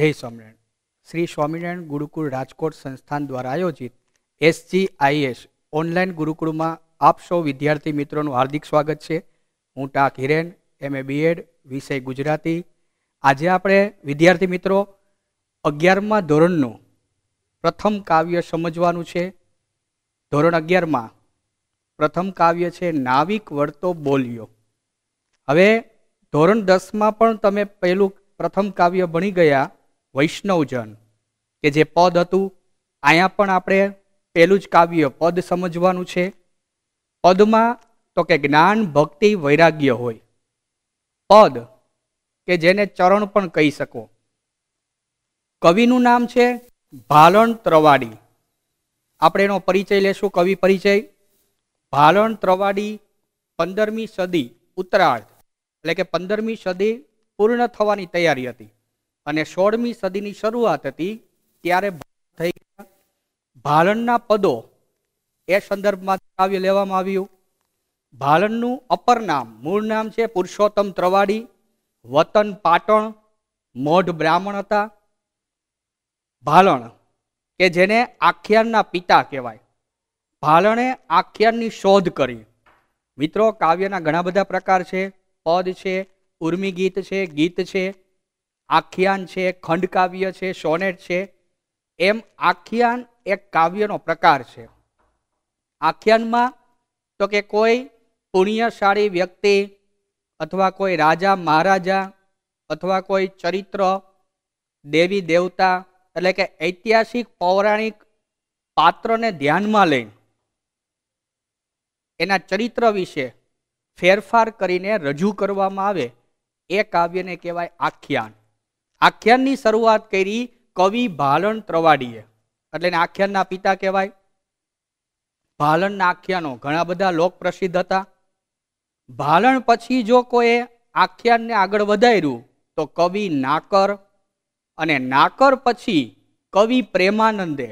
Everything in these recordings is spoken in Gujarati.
જય સ્વામિનારાયણ શ્રી સ્વામિનારાયણ ગુરુકુળ રાજકોટ સંસ્થાન દ્વારા આયોજિત એસજીઆઈએસ ઓનલાઈન ગુરુકુળમાં આપ સૌ વિદ્યાર્થી મિત્રોનું હાર્દિક સ્વાગત છે હું ટાક હિરેન એમ એ બીએડ વિષય ગુજરાતી આજે આપણે વિદ્યાર્થી મિત્રો અગિયારમા ધોરણનું પ્રથમ કાવ્ય સમજવાનું છે ધોરણ અગિયારમાં પ્રથમ કાવ્ય છે નાવિક વર્તો બોલ્યો હવે ધોરણ દસમાં પણ તમે પહેલું પ્રથમ કાવ્ય ભણી ગયા વૈષ્ણવજન કે જે પદ હતું અહીંયા પણ આપણે પહેલું જ કાવ્ય પદ સમજવાનું છે પદમાં તો કે જ્ઞાન ભક્તિ વૈરાગ્ય હોય પદ કે જેને ચરણ પણ કહી શકો કવિનું નામ છે ભાલણ ત્રવાડી આપણે એનો પરિચય લેશું કવિ પરિચય ભાલણ ત્રવાડી પંદરમી સદી ઉત્તરાર્ધ એટલે કે પંદરમી સદી પૂર્ણ થવાની તૈયારી હતી અને સોળમી સદીની શરૂઆત હતી ત્યારે થઈ ગયા ભાલણના પદો એ સંદર્ભમાં કાવ્ય લેવામાં આવ્યું ભાલણનું અપર નામ મૂળ નામ છે પુરુષોત્તમ ત્રવાડી વતન પાટણ મોઢ બ્રાહ્મણ હતા ભાલણ કે જેને આખ્યાનના પિતા કહેવાય ભાલણે આખ્યાનની શોધ કરી મિત્રો કાવ્યના ઘણા બધા પ્રકાર છે પદ છે ઉર્મી ગીત છે ગીત છે આખ્યાન છે ખંડકાવ્ય છે સોનેટ છે એમ આખ્યાન એક કાવ્યનો પ્રકાર છે આખ્યાનમાં તો કે કોઈ પુણ્યશાળી વ્યક્તિ અથવા કોઈ રાજા મહારાજા અથવા કોઈ ચરિત્ર દેવી દેવતા એટલે કે ઐતિહાસિક પૌરાણિક પાત્રને ધ્યાનમાં લઈ એના ચરિત્ર વિશે ફેરફાર કરીને રજૂ કરવામાં આવે એ કાવ્યને કહેવાય આખ્યાન આખ્યાનની શરૂઆત કરી કવિ ભાલણ ત્રવાડીએ એટલે એને આખ્યાનના પિતા કહેવાય ભાલણના આખ્યાનો ઘણા બધા લોક પ્રસિદ્ધ હતા ભાલણ પછી જો કોઈ આખ્યાનને આગળ વધાર્યું તો કવિ નાકર અને નાકર પછી કવિ પ્રેમાનંદે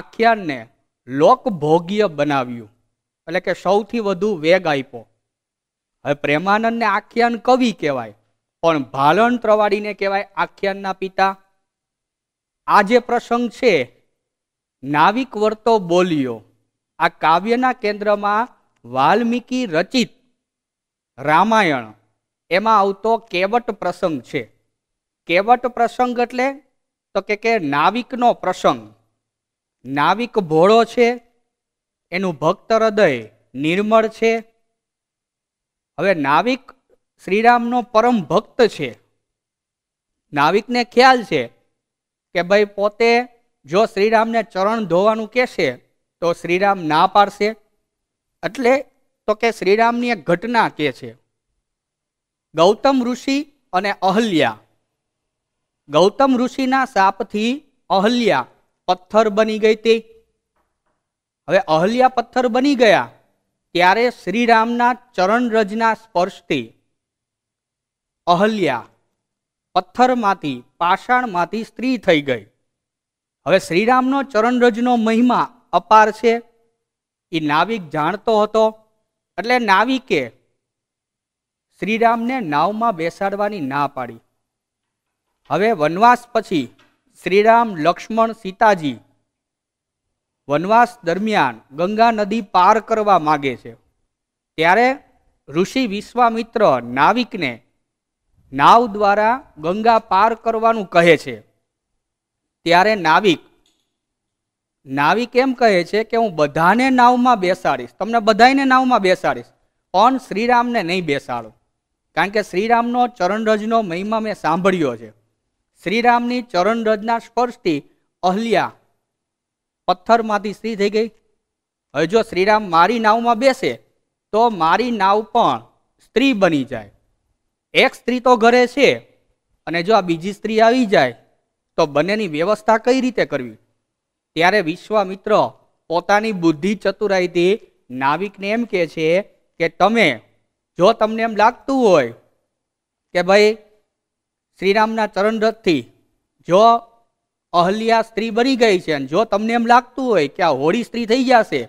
આખ્યાનને લોકભોગ્ય બનાવ્યું એટલે કે સૌથી વધુ વેગ આપ્યો હવે પ્રેમાનંદને આખ્યાન કવિ કહેવાય પણ ભાલણ ત્રવાડીને કહેવાય આખ્યાનના પિતા આ જે પ્રસંગ છે નાવિક વર્તો બોલ્યો આ કાવ્યના કેન્દ્રમાં વાલ્મીકી રચિત રામાયણ એમાં આવતો કેવટ પ્રસંગ છે કેવટ પ્રસંગ એટલે તો કે કે નાવિકનો પ્રસંગ નાવિક ભોળો છે એનું ભક્ત હૃદય નિર્મળ છે હવે નાવિક શ્રીરામનો પરમ ભક્ત છે નાવિકને ખ્યાલ છે કે ભાઈ પોતે જો શ્રીરામને ચરણ ધોવાનું કહેશે તો શ્રીરામ ના પાડશે એટલે તો કે શ્રીરામની એક ઘટના કે છે ગૌતમ ઋષિ અને અહલ્યા ગૌતમ ઋષિના સાપથી અહલ્યા પથ્થર બની ગઈ હતી હવે અહલ્યા પથ્થર બની ગયા ત્યારે શ્રીરામના ચરણરજના સ્પર્શથી અહલ્યા પથ્થરમાંથી પાષાણમાંથી સ્ત્રી થઈ ગઈ હવે શ્રીરામનો ચરણરજનો મહિમા અપાર છે એ નાવિક જાણતો હતો એટલે નાવિકે શ્રીરામને નાવમાં બેસાડવાની ના પાડી હવે વનવાસ પછી શ્રીરામ લક્ષ્મણ સીતાજી વનવાસ દરમિયાન ગંગા નદી પાર કરવા માગે છે ત્યારે ઋષિ વિશ્વામિત્ર નાવિકને નાવ દ્વારા ગંગા પાર કરવાનું કહે છે ત્યારે નાવિક નાવિક એમ કહે છે કે હું બધાને નાવમાં બેસાડીશ તમને બધાને નાવમાં બેસાડીશ પણ શ્રીરામને નહીં બેસાડો કારણ કે શ્રીરામનો ચરણરજનો મહિમા મેં સાંભળ્યો છે શ્રીરામની ચરણરજના સ્પર્શથી અહલ્યા પથ્થરમાંથી સ્ત્રી થઈ ગઈ હવે જો શ્રીરામ મારી નાવમાં બેસે તો મારી નાવ પણ સ્ત્રી બની જાય એક સ્ત્રી તો ઘરે છે અને જો આ બીજી સ્ત્રી આવી જાય તો બંનેની વ્યવસ્થા કઈ રીતે કરવી ત્યારે વિશ્વામિત્ર પોતાની બુદ્ધિ ચતુરાઈથી નાવિકને એમ કહે છે કે તમે જો તમને એમ લાગતું હોય કે ભાઈ શ્રીરામના ચરણરથથી જો અહલ્યા સ્ત્રી બની ગઈ છે અને જો તમને એમ લાગતું હોય કે આ હોળી સ્ત્રી થઈ જશે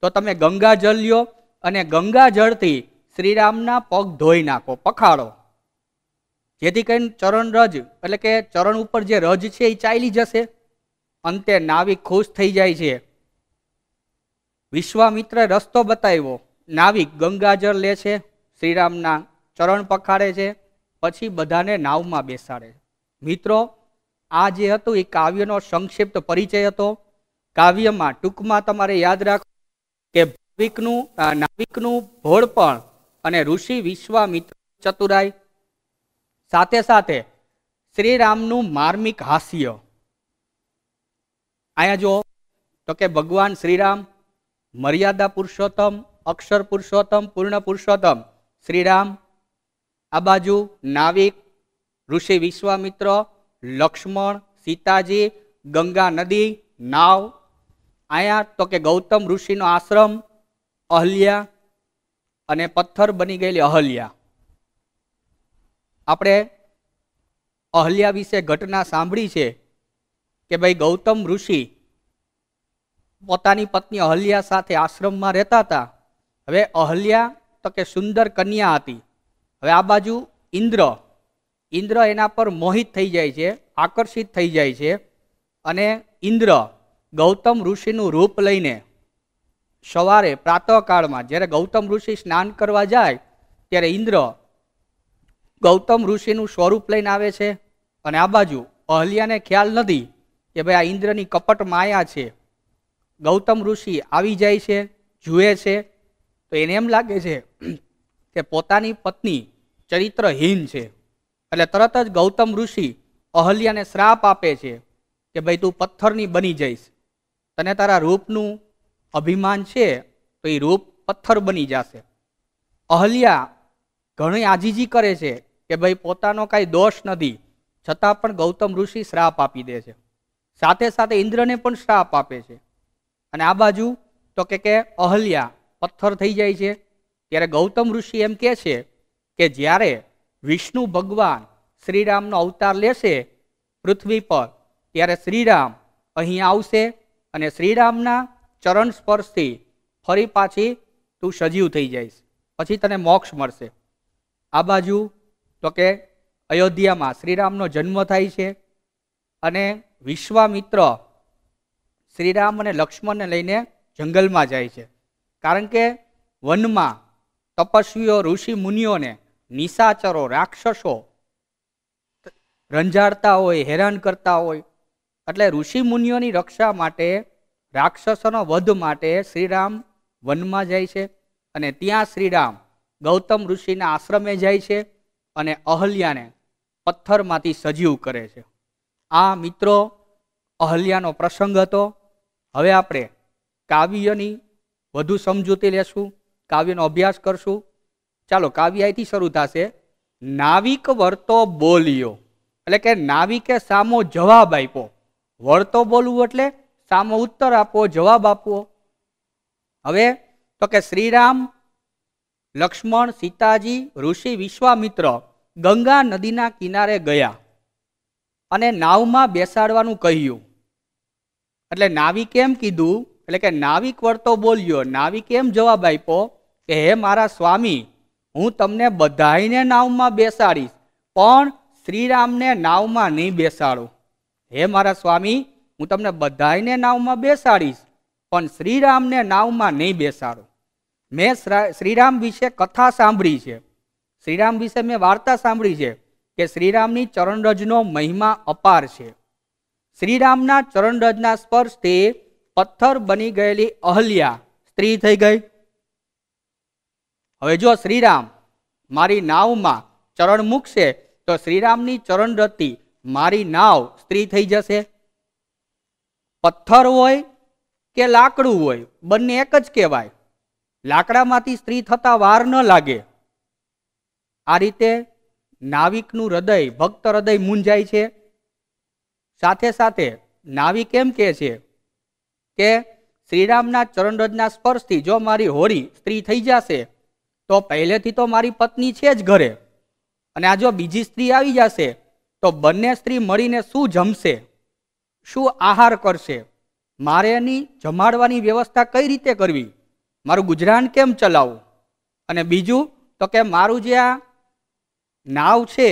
તો તમે ગંગા જળ લ્યો અને ગંગા જળથી શ્રીરામના પગ ધોઈ નાખો પખાડો જેથી કરીને ચરણ રજ એટલે કે ચરણ ઉપર જે રજ છે એ ચાલી જશે અંતે નાવિક ખુશ થઈ જાય છે વિશ્વામિત્ર રસ્તો બતાવ્યો નાવિક ગંગાજળ લે છે શ્રીરામના ચરણ પખાડે છે પછી બધાને નાવમાં બેસાડે મિત્રો આ જે હતું એ કાવ્યનો સંક્ષિપ્ત પરિચય હતો કાવ્યમાં ટૂંકમાં તમારે યાદ રાખો કે ભાવિકનું નાવિકનું ભોળપણ અને ઋષિ વિશ્વામિત્ર ચતુરાય સાથે સાથે શ્રીરામનું માર્મિક હાસ્ય અહીંયા જો તો કે ભગવાન શ્રીરામ મર્યાદા પુરુષોત્તમ અક્ષર પુરુષોત્તમ પૂર્ણ પુરુષોત્તમ શ્રીરામ આ બાજુ નાવિક ઋષિ વિશ્વામિત્ર લક્ષ્મણ સીતાજી ગંગા નદી નાવ અહીંયા તો કે ગૌતમ ઋષિનો આશ્રમ અહલ્યા અને પથ્થર બની ગયેલી અહલ્યા આપણે અહલ્યા વિશે ઘટના સાંભળી છે કે ભાઈ ગૌતમ ઋષિ પોતાની પત્ની અહલ્યા સાથે આશ્રમમાં રહેતા હતા હવે અહલ્યા તો કે સુંદર કન્યા હતી હવે આ બાજુ ઇન્દ્ર ઇન્દ્ર એના પર મોહિત થઈ જાય છે આકર્ષિત થઈ જાય છે અને ઇન્દ્ર ગૌતમ ઋષિનું રૂપ લઈને સવારે પ્રાતઃકાળમાં જ્યારે ગૌતમ ઋષિ સ્નાન કરવા જાય ત્યારે ઇન્દ્ર ગૌતમ ઋષિનું સ્વરૂપ લઈને આવે છે અને આ બાજુ અહલ્યાને ખ્યાલ નથી કે ભાઈ આ ઇન્દ્રની કપટ માયા છે ગૌતમ ઋષિ આવી જાય છે જુએ છે તો એને એમ લાગે છે કે પોતાની પત્ની ચરિત્રહીન છે એટલે તરત જ ગૌતમ ઋષિ અહલ્યાને શ્રાપ આપે છે કે ભાઈ તું પથ્થરની બની જઈશ તને તારા રૂપનું અભિમાન છે તો એ રૂપ પથ્થર બની જશે અહલ્યા ઘણી આજીજી કરે છે કે ભાઈ પોતાનો કાંઈ દોષ નથી છતાં પણ ગૌતમ ઋષિ શ્રાપ આપી દે છે સાથે સાથે ઇન્દ્રને પણ શ્રાપ આપે છે અને આ બાજુ તો કે કે અહલ્યા પથ્થર થઈ જાય છે ત્યારે ગૌતમ ઋષિ એમ કહે છે કે જ્યારે વિષ્ણુ ભગવાન શ્રીરામનો અવતાર લેશે પૃથ્વી પર ત્યારે શ્રીરામ અહીં આવશે અને શ્રીરામના ચરણ સ્પર્શથી ફરી પાછી તું સજીવ થઈ જઈશ પછી તને મોક્ષ મળશે આ બાજુ તો કે અયોધ્યામાં શ્રીરામનો જન્મ થાય છે અને વિશ્વામિત્ર શ્રીરામ અને લક્ષ્મણને લઈને જંગલમાં જાય છે કારણ કે વનમાં તપસ્વીઓ ઋષિ મુનિઓને નિશાચરો રાક્ષસો રંજાડતા હોય હેરાન કરતા હોય એટલે ઋષિ મુનિઓની રક્ષા માટે રાક્ષસોનો વધ માટે શ્રીરામ વનમાં જાય છે અને ત્યાં શ્રીરામ ગૌતમ ઋષિના આશ્રમે જાય છે અને અહલ્યાને પથ્થરમાંથી સજીવ કરે છે આ મિત્રો અહલ્યાનો પ્રસંગ હતો હવે આપણે કાવ્યની વધુ સમજૂતી લેશું કાવ્યનો અભ્યાસ કરશું ચાલો કાવ્ય અહીંથી શરૂ થશે નાવિક વર્તો બોલ્યો એટલે કે નાવિકે સામો જવાબ આપ્યો વર્તો બોલવું એટલે સામો ઉત્તર આપવો જવાબ આપવો હવે તો કે શ્રીરામ લક્ષ્મણ સીતાજી ઋષિ વિશ્વામિત્ર ગંગા નદીના કિનારે ગયા અને નાવમાં બેસાડવાનું કહ્યું એટલે નાવી કેમ કીધું એટલે કે નાવિક વર્તો બોલ્યો નાવિક એમ જવાબ આપ્યો કે હે મારા સ્વામી હું તમને બધાઈને નાવમાં બેસાડીશ પણ શ્રીરામને નાવમાં નહીં બેસાડો હે મારા સ્વામી હું તમને બધાઈને નાવમાં બેસાડીશ પણ શ્રીરામને નાવમાં નહીં બેસાડું મેં શ્રીરામ વિશે કથા સાંભળી છે શ્રીરામ વિશે મેં વાર્તા સાંભળી છે કે શ્રીરામની ચરણરજનો મહિમા અપાર છે શ્રીરામના ચરણરજના સ્પર્શથી પથ્થર બની ગયેલી અહલ્યા સ્ત્રી થઈ ગઈ હવે જો શ્રીરામ મારી નાવમાં ચરણ મૂકશે તો શ્રીરામની ચરણરતી મારી નાવ સ્ત્રી થઈ જશે પથ્થર હોય કે લાકડું હોય બંને એક જ કહેવાય લાકડામાંથી સ્ત્રી થતા વાર ન લાગે આ રીતે નાવિકનું હૃદય ભક્ત હૃદય મૂંઝાય છે સાથે સાથે નાવિક એમ કહે છે કે શ્રીરામના ચરણરજના સ્પર્શથી જો મારી હોળી સ્ત્રી થઈ જશે તો પહેલેથી તો મારી પત્ની છે જ ઘરે અને આ જો બીજી સ્ત્રી આવી જશે તો બંને સ્ત્રી મળીને શું જમશે શું આહાર કરશે મારે એની જમાડવાની વ્યવસ્થા કઈ રીતે કરવી મારું ગુજરાન કેમ ચલાવવું અને બીજું તો કે મારું જે આ નાવ છે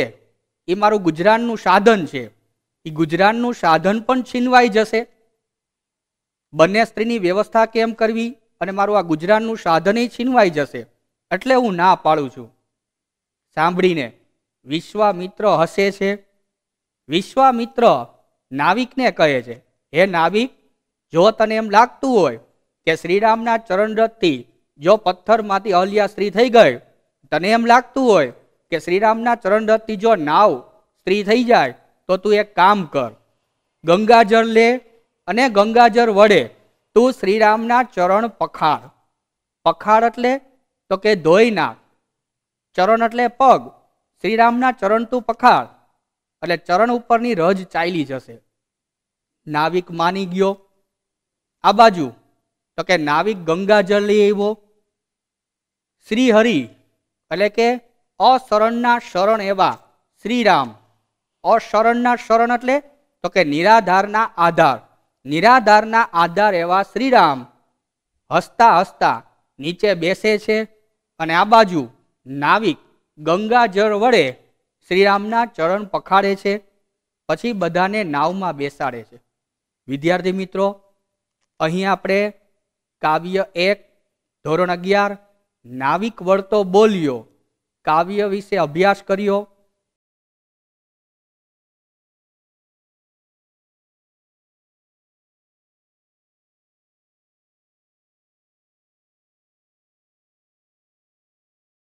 એ મારું ગુજરાનનું સાધન છે એ ગુજરાનનું સાધન પણ છીનવાઈ જશે બંને સ્ત્રીની વ્યવસ્થા કેમ કરવી અને મારું આ ગુજરાનનું સાધન એ છીનવાઈ જશે એટલે હું ના પાડું છું સાંભળીને વિશ્વામિત્ર હસે છે વિશ્વામિત્ર નાવિકને કહે છે હે નાવિક જો તને એમ લાગતું હોય કે શ્રીરામના ચરણરથથી જો પથ્થરમાંથી અહલ્યા સ્ત્રી થઈ ગઈ તને એમ લાગતું હોય કે શ્રીરામના ચરણરથથી જો નાવ સ્ત્રી થઈ જાય તો તું એક કામ કર ગંગાજળ લે અને ગંગાજળ વડે તું શ્રીરામના ચરણ પખાડ પખાડ એટલે તો કે ધોઈ નાખ ચરણ એટલે પગ શ્રીરામના ચરણ તું પખાડ એટલે ચરણ ઉપરની રજ ચાલી જશે નાવિક માની ગયો આ બાજુ તો કે નાવિક ગંગાજળ લઈ આવ્યો શ્રી હરિ એટલે કે અશરણના શરણ એવા શ્રીરામ અશરણના શરણ એટલે તો કે નિરાધારના આધાર નિરાધારના આધાર એવા શ્રીરામ હસતા હસતા નીચે બેસે છે અને આ બાજુ નાવિક ગંગાજળ વડે શ્રીરામના ચરણ પખાડે છે પછી બધાને નાવમાં બેસાડે છે વિદ્યાર્થી મિત્રો અહીં આપણે કાવ્ય એક ધોરણ અગિયાર નાવિક વળતો બોલ્યો કાવ્ય વિશે અભ્યાસ કર્યો